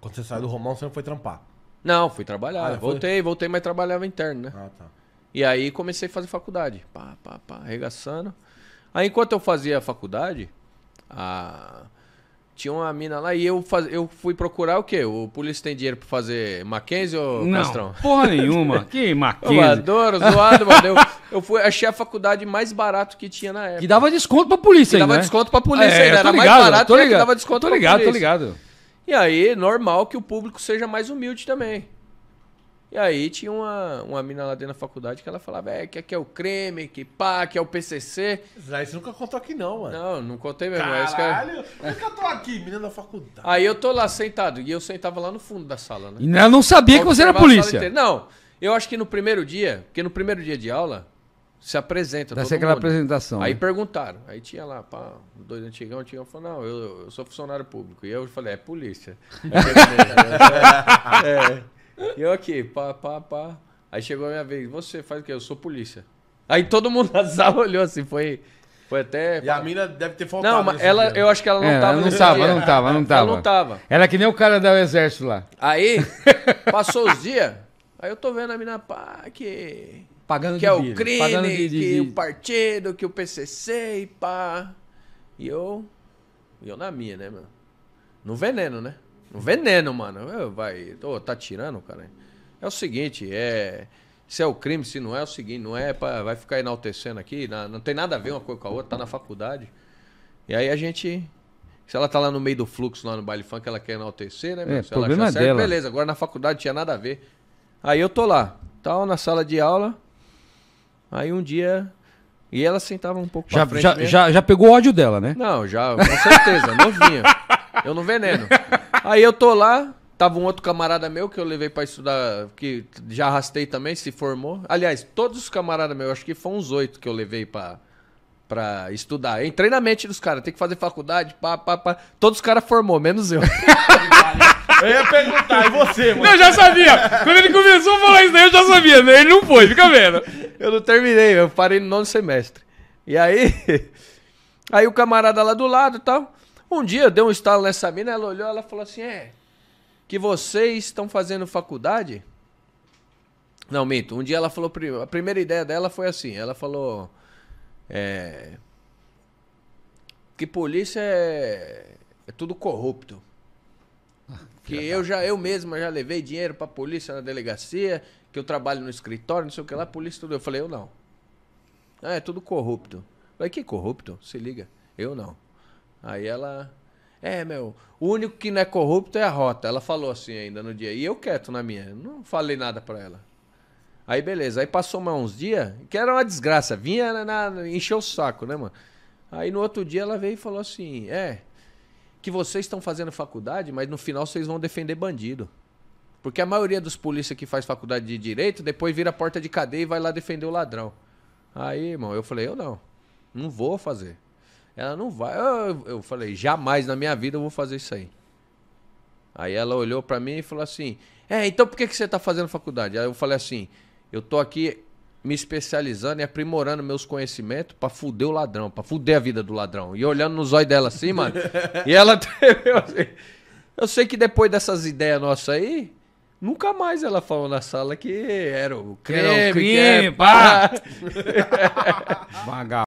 Quando você saiu do Romão, você não foi trampar? Não, fui trabalhar. Ah, voltei, foi... voltei, mas trabalhava interno, né? Ah, tá. E aí comecei a fazer faculdade. Pá, pá, pá, arregaçando. Aí enquanto eu fazia a faculdade, a... tinha uma mina lá e eu, faz... eu fui procurar o quê? O polícia tem dinheiro pra fazer Mackenzie ou Não, Castrão? porra nenhuma. que Mackenzie? Eu adoro, zoado, mano. Eu, eu fui, achei a faculdade mais barato que tinha na época. Que dava desconto pra polícia que ainda, dava né? desconto pra polícia é, ainda. Era ligado, mais barato tô ligado, que dava desconto tô ligado, pra polícia. Tô ligado, tô ligado. E aí, normal que o público seja mais humilde também. E aí tinha uma, uma mina lá dentro da faculdade que ela falava, é, que aqui é o creme, que pá, que é o PCC. Zé, você nunca contou aqui não, mano. Não, não contei mesmo. É- Caralho, por que eu tô aqui, menina da faculdade. Aí eu tô lá sentado, e eu sentava lá no fundo da sala, né? E ela não sabia eu que você era polícia. Não, eu acho que no primeiro dia, porque no primeiro dia de aula, se apresenta. Deve ser aquela mundo. apresentação. Aí né? perguntaram. Aí tinha lá, pá, dois antigão, tinha falou, não, eu, eu, sou funcionário público. E eu falei, é polícia. é, é. E eu aqui, pá, pá, pá. Aí chegou a minha vez, você faz o quê? Eu sou polícia. Aí todo mundo na sala olhou assim, foi. Foi até. E a mina deve ter faltado. Não, mas ela, eu acho que ela não é, tava. Ela não tava, dia. não tava, não tava. Ela não tava. Era que nem o cara do exército lá. Aí, passou os dias, aí eu tô vendo a mina, pá, que Pagando que é o crime, de, de, que de... o partido, que o PCC e pá. E eu. E eu na minha, né, mano? No veneno, né? No veneno, mano. Eu, vai. Tô, tá tirando, cara. É o seguinte, é. Se é o crime, se não é, é o seguinte, não é pra, vai ficar enaltecendo aqui, não, não tem nada a ver uma coisa com a outra, tá na faculdade. E aí a gente se ela tá lá no meio do fluxo, lá no baile funk, ela quer enaltecer, né? É, meu? É, se problema ela já dela. beleza. Agora na faculdade tinha nada a ver. Aí eu tô lá, tal, na sala de aula. Aí um dia. E ela sentava um pouco já, pra frente. Já, já, já pegou ódio dela, né? Não, já, com certeza, novinha. Eu não veneno. Aí eu tô lá, tava um outro camarada meu que eu levei para estudar, que já arrastei também, se formou. Aliás, todos os camaradas meus, acho que foram uns oito que eu levei para pra estudar. entrei na mente dos caras, tem que fazer faculdade, pá, pá, pá. Todos os caras formou, menos eu. Eu ia perguntar, e você, mano? eu já sabia. Quando ele começou a falar isso daí, eu já sabia. Né? Ele não foi, fica vendo. Eu não terminei, eu parei no nono semestre. E aí, aí o camarada lá do lado e tal. Um dia deu um estalo nessa mina, ela olhou, ela falou assim: é, que vocês estão fazendo faculdade? Não, minto. Um dia ela falou. A primeira ideia dela foi assim: ela falou. É, que polícia é, é tudo corrupto. Que eu já, eu mesma já levei dinheiro pra polícia na delegacia, que eu trabalho no escritório, não sei o que lá, a polícia tudo. Eu falei, eu não. Ah, é tudo corrupto. Eu falei, que corrupto? Se liga. Eu não. Aí ela. É, meu, o único que não é corrupto é a rota. Ela falou assim ainda no dia. E eu quieto na minha. Não falei nada pra ela. Aí beleza, aí passou mais uns dias, que era uma desgraça, vinha na, na encheu o saco, né, mano? Aí no outro dia ela veio e falou assim: É, que vocês estão fazendo faculdade, mas no final vocês vão defender bandido. Porque a maioria dos polícia que faz faculdade de direito depois vira porta de cadeia e vai lá defender o ladrão. Aí, irmão, eu falei, eu não. Não vou fazer. Ela não vai. Eu, eu falei, jamais na minha vida eu vou fazer isso aí. Aí ela olhou para mim e falou assim: É, então por que, que você tá fazendo faculdade? Aí eu falei assim: Eu tô aqui me especializando e aprimorando meus conhecimentos pra fuder o ladrão, pra fuder a vida do ladrão. E olhando nos olhos dela assim, mano. e ela teve. Assim. Eu sei que depois dessas ideias nossas aí, nunca mais ela falou na sala que era o creme, creme que é pá! Vagabundo.